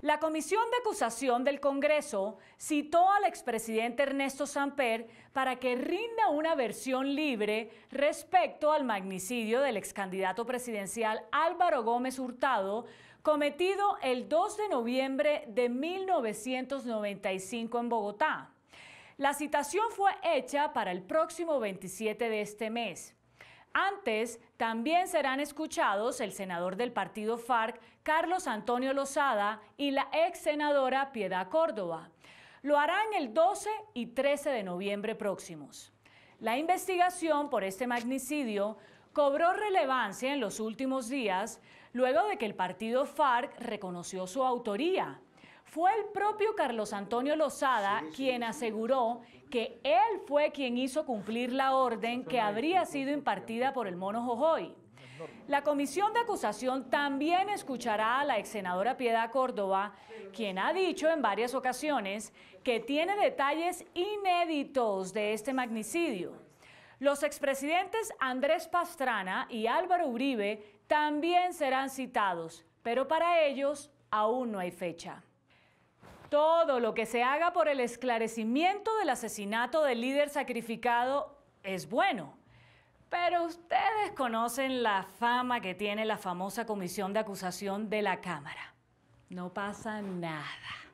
La Comisión de Acusación del Congreso citó al expresidente Ernesto Samper para que rinda una versión libre respecto al magnicidio del excandidato presidencial Álvaro Gómez Hurtado, cometido el 2 de noviembre de 1995 en Bogotá. La citación fue hecha para el próximo 27 de este mes. Antes, también serán escuchados el senador del partido FARC, Carlos Antonio Lozada, y la ex senadora Piedad Córdoba. Lo harán el 12 y 13 de noviembre próximos. La investigación por este magnicidio cobró relevancia en los últimos días luego de que el partido FARC reconoció su autoría fue el propio Carlos Antonio Lozada quien aseguró que él fue quien hizo cumplir la orden que habría sido impartida por el mono Jojoy. La comisión de acusación también escuchará a la ex senadora Piedad Córdoba, quien ha dicho en varias ocasiones que tiene detalles inéditos de este magnicidio. Los expresidentes Andrés Pastrana y Álvaro Uribe también serán citados, pero para ellos aún no hay fecha. Todo lo que se haga por el esclarecimiento del asesinato del líder sacrificado es bueno. Pero ustedes conocen la fama que tiene la famosa comisión de acusación de la Cámara. No pasa nada.